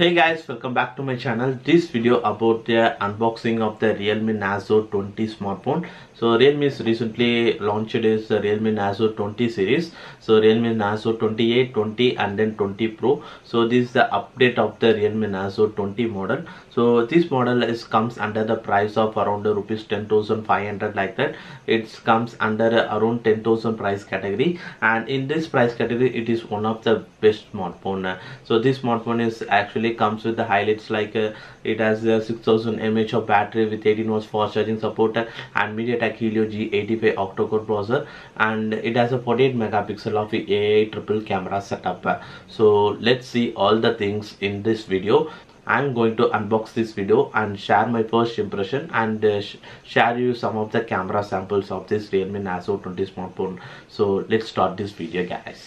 hey guys welcome back to my channel this video about the unboxing of the realme nazo 20 smartphone so realme is recently launched its realme nazo 20 series so realme nazo 28 20 and then 20 pro so this is the update of the realme nazo 20 model so this model is comes under the price of around rupees 10500 like that it comes under around 10000 price category and in this price category it is one of the best smartphone so this smartphone is actually comes with the highlights like uh, it has uh, 6000 mAh of battery with 18 watts fast charging support uh, and MediaTek like Helio G85 octa-core processor and it has a 48 megapixel of a triple camera setup. So let's see all the things in this video. I'm going to unbox this video and share my first impression and uh, sh share you some of the camera samples of this Realme Nazo 20 smartphone. So let's start this video guys.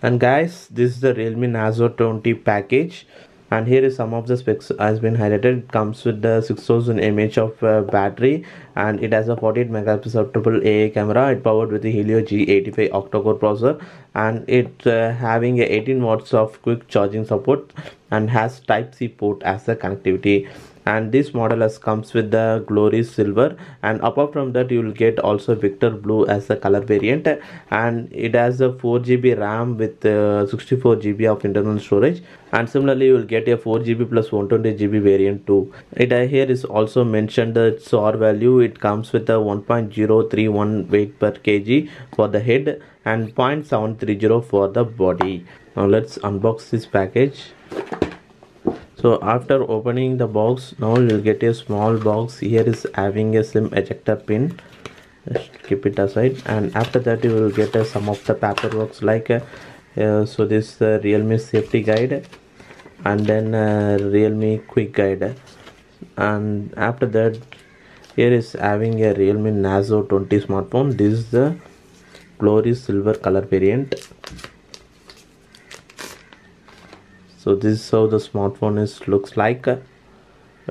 And guys, this is the Realme Nazo 20 package and here is some of the specs has been highlighted it comes with the 6000 mAh of uh, battery and it has a 48 megapixel triple a camera it powered with the helio g85 octa-core processor and it uh, having 18 watts of quick charging support and has type c port as a connectivity and this model has comes with the glory silver and apart from that you will get also victor blue as the color variant and it has a 4gb ram with uh, 64gb of internal storage and similarly you will get a 4gb plus 120gb variant too it uh, here is also mentioned the SOR value it comes with a 1.031 weight per kg for the head and 0.730 for the body now let's unbox this package so after opening the box now you'll get a small box here is having a sim ejector pin just keep it aside and after that you will get uh, some of the works like uh, uh, so this uh, realme safety guide and then uh, realme quick guide and after that here is having a realme nazo 20 smartphone this is the glory silver color variant so this is how the smartphone is looks like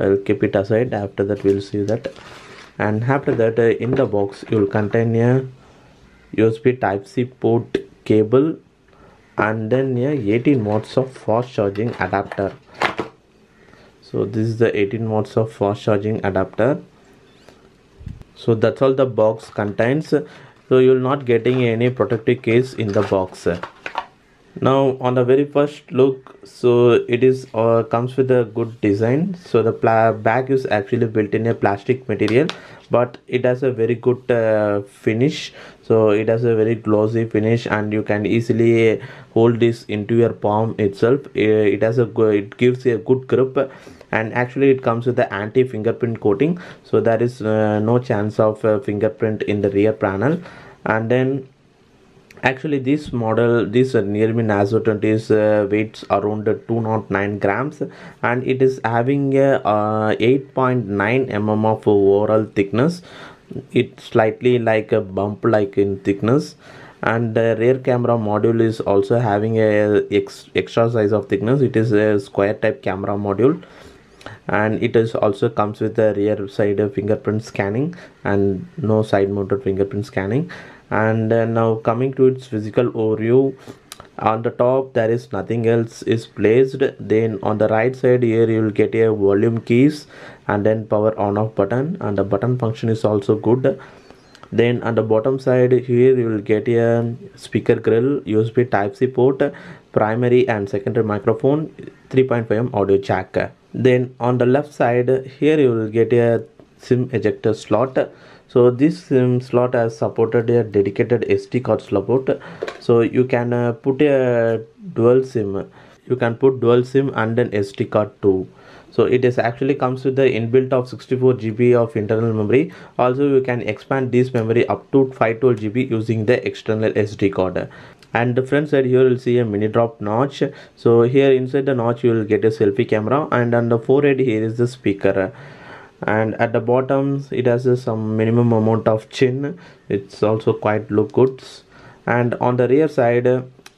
i'll keep it aside after that we'll see that and after that uh, in the box you will contain a usb type c port cable and then a 18 watts of fast charging adapter so this is the 18 watts of fast charging adapter so that's all the box contains so you're not getting any protective case in the box now on the very first look so it is uh, comes with a good design so the bag is actually built in a plastic material but it has a very good uh, finish so it has a very glossy finish and you can easily hold this into your palm itself uh, it has a it gives a good grip and actually it comes with the anti fingerprint coating so there is uh, no chance of uh, fingerprint in the rear panel and then actually this model this uh, nearby naso 20 is uh, weighs around 209 grams and it is having a uh, uh, 8.9 mm of overall thickness it's slightly like a bump like in thickness and the rear camera module is also having a ex extra size of thickness it is a square type camera module and it is also comes with the rear side fingerprint scanning and no side mounted fingerprint scanning and uh, now coming to its physical overview on the top there is nothing else is placed then on the right side here you will get a volume keys and then power on off button and the button function is also good then on the bottom side here you will get a speaker grill usb type c port primary and secondary microphone 3.5mm audio jack then on the left side here you will get a sim ejector slot so this um, slot has supported a dedicated sd card slot so you can uh, put a dual sim you can put dual sim and an sd card too so it is actually comes with the inbuilt of 64 gb of internal memory also you can expand this memory up to 512 gb using the external sd card and the front side here you'll see a mini drop notch so here inside the notch you will get a selfie camera and on the forehead here is the speaker and at the bottom it has uh, some minimum amount of chin it's also quite look good and on the rear side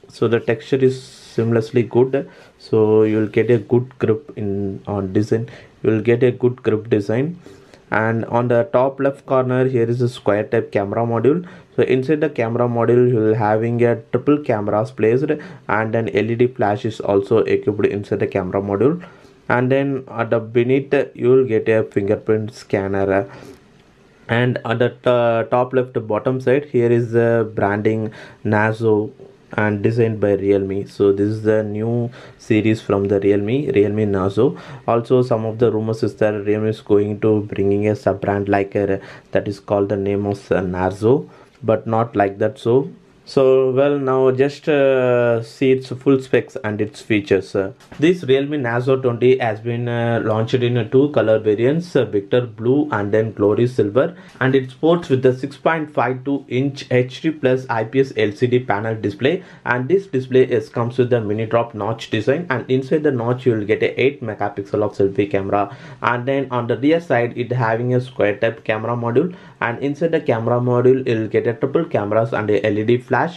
so the texture is seamlessly good so you'll get a good grip in on design you'll get a good grip design and on the top left corner here is a square type camera module so inside the camera module you will having a triple cameras placed and an led flash is also equipped inside the camera module and then at the beneath you will get a fingerprint scanner and at the top left bottom side here is the branding Nazo and designed by realme so this is the new series from the realme realme Nazo. also some of the rumors is that realme is going to bringing a sub brand like a, that is called the name of uh, but not like that so so well now just uh, see its full specs and its features. this Realme Nazo 20 has been uh, launched in two color variants uh, Victor Blue and then Glory Silver and it sports with the 6.52 inch HD plus IPS LCD panel display and this display is comes with the mini drop notch design and inside the notch you will get a 8 megapixel of selfie camera and then on the rear side it having a square type camera module and inside the camera module you'll get a triple cameras and a LED flash flash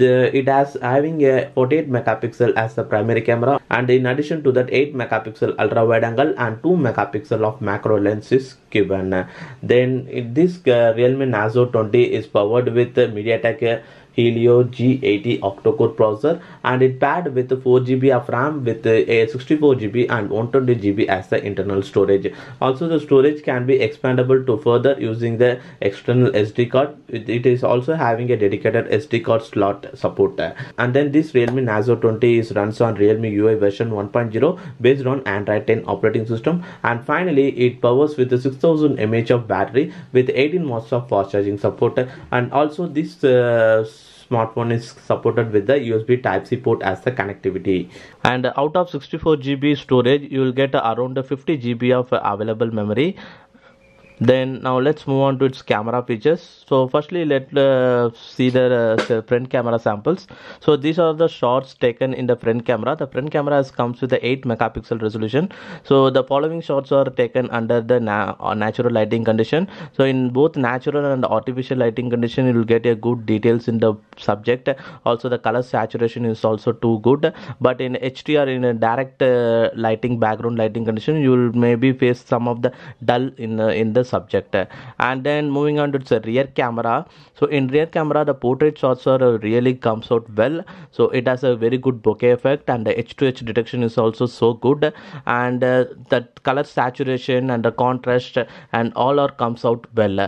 the, it has having a 48 megapixel as the primary camera and in addition to that 8 megapixel ultra wide angle and 2 megapixel of macro lens is given then this uh, realme nazo 20 is powered with uh, mediatek Helio G80 octa-core processor and it paired with 4GB of RAM with a 64GB and 128GB as the internal storage. Also the storage can be expandable to further using the external SD card. It is also having a dedicated SD card slot support. And then this Realme Nazo 20 is runs on Realme UI version 1.0 based on Android 10 operating system and finally it powers with the 6000 mAh of battery with 18 watts of fast charging support and also this uh, smartphone is supported with the USB Type-C port as the connectivity. And out of 64 GB storage, you will get around 50 GB of available memory then now let's move on to its camera features so firstly let uh, see the uh, uh, front camera samples so these are the shots taken in the front camera the front camera has comes with the 8 megapixel resolution so the following shots are taken under the na uh, natural lighting condition so in both natural and artificial lighting condition you will get a good details in the subject also the color saturation is also too good but in HDR in a direct uh, lighting background lighting condition you will maybe face some of the dull in uh, in this subject and then moving on to the rear camera so in rear camera the portrait shots are really comes out well so it has a very good bokeh effect and the h2h detection is also so good and uh, the color saturation and the contrast and all are comes out well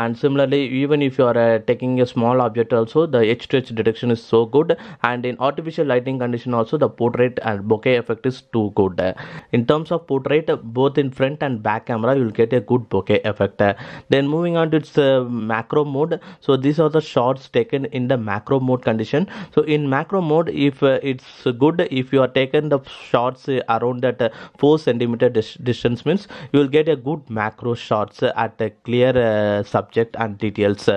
and similarly even if you are uh, taking a small object also the h2h detection is so good and in artificial lighting condition also the portrait and bokeh effect is too good in terms of portrait both in front and back camera you will get a good bokeh effect then moving on to its uh, macro mode so these are the shots taken in the macro mode condition so in macro mode if uh, it's good if you are taken the shots around that uh, 4 centimeter dis distance means you will get a good macro shots at a clear subject and details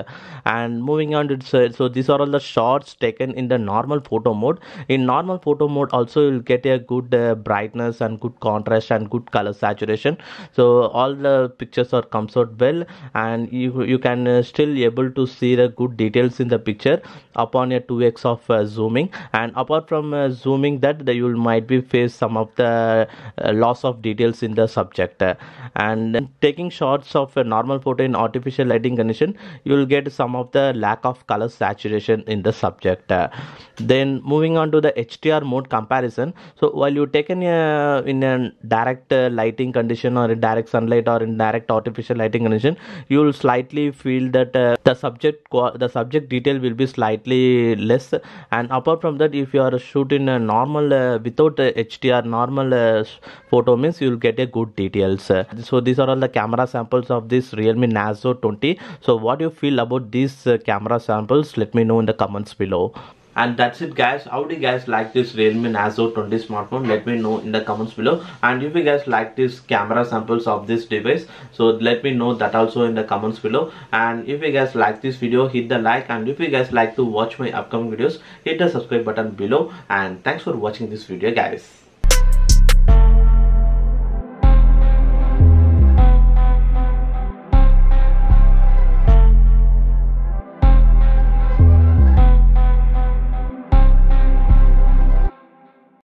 and moving on to its, so these are all the shots taken in the normal photo mode in normal photo mode also you'll get a good brightness and good contrast and good color saturation so all the pictures are comes out well and you, you can uh, still able to see the good details in the picture upon a 2x of uh, zooming and apart from uh, zooming that you might be face some of the uh, loss of details in the subject and taking shots of a normal photo in artificial lighting condition you will get some of the lack of color saturation in the subject then moving on to the HDR mode comparison so while you take a, uh, in a direct uh, lighting condition or in direct sunlight or in direct artificial artificial lighting condition you will slightly feel that uh, the subject the subject detail will be slightly less and apart from that if you are shooting a normal uh, without HDR uh, normal uh, photo means you will get a good details so these are all the camera samples of this Realme Nazo 20 so what you feel about these uh, camera samples let me know in the comments below and that's it guys how do you guys like this realme nazo 20 smartphone let me know in the comments below and if you guys like this camera samples of this device so let me know that also in the comments below and if you guys like this video hit the like and if you guys like to watch my upcoming videos hit the subscribe button below and thanks for watching this video guys